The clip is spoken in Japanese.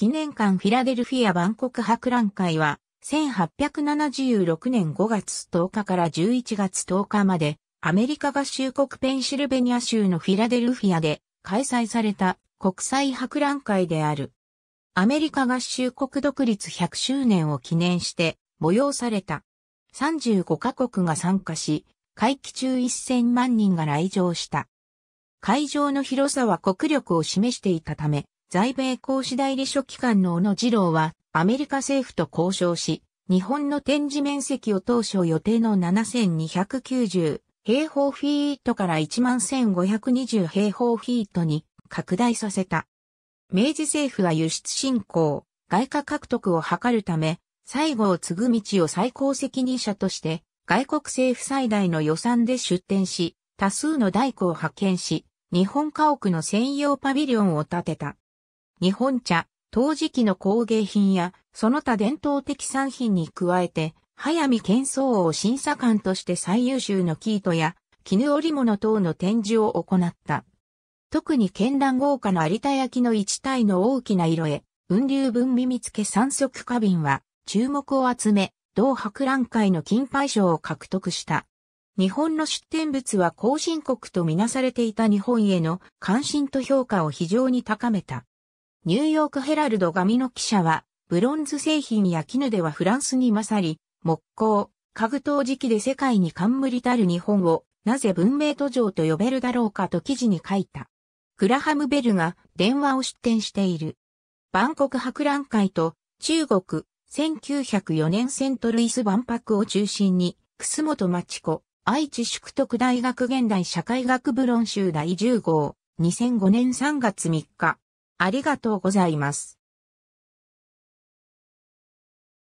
記念館フィラデルフィア万国博覧会は、1876年5月10日から11月10日まで、アメリカ合衆国ペンシルベニア州のフィラデルフィアで開催された国際博覧会である。アメリカ合衆国独立100周年を記念して催された。35カ国が参加し、会期中1000万人が来場した。会場の広さは国力を示していたため、在米公使代理書記官の小野次郎は、アメリカ政府と交渉し、日本の展示面積を当初予定の7290平方フィートから11520平方フィートに拡大させた。明治政府は輸出振興、外貨獲得を図るため、最後を継ぐ道を最高責任者として、外国政府最大の予算で出展し、多数の大工を派遣し、日本家屋の専用パビリオンを建てた。日本茶、陶磁器の工芸品や、その他伝統的産品に加えて、早見健総を審査官として最優秀の生糸や、絹織物等の展示を行った。特に絢爛豪華の有田焼の一体の大きな色へ、雲流分身見つけ三足花瓶は、注目を集め、同博覧会の金牌賞を獲得した。日本の出展物は後進国とみなされていた日本への関心と評価を非常に高めた。ニューヨークヘラルド紙の記者は、ブロンズ製品や絹ではフランスに勝り、木工、家具陶磁器で世界に冠たる日本を、なぜ文明途上と呼べるだろうかと記事に書いた。グラハム・ベルが電話を出展している。万国博覧会と中国1904年セントルイス万博を中心に、楠本町子、愛知宿徳大学現代社会学部論集第10号、2005年3月3日、ありがとうございます。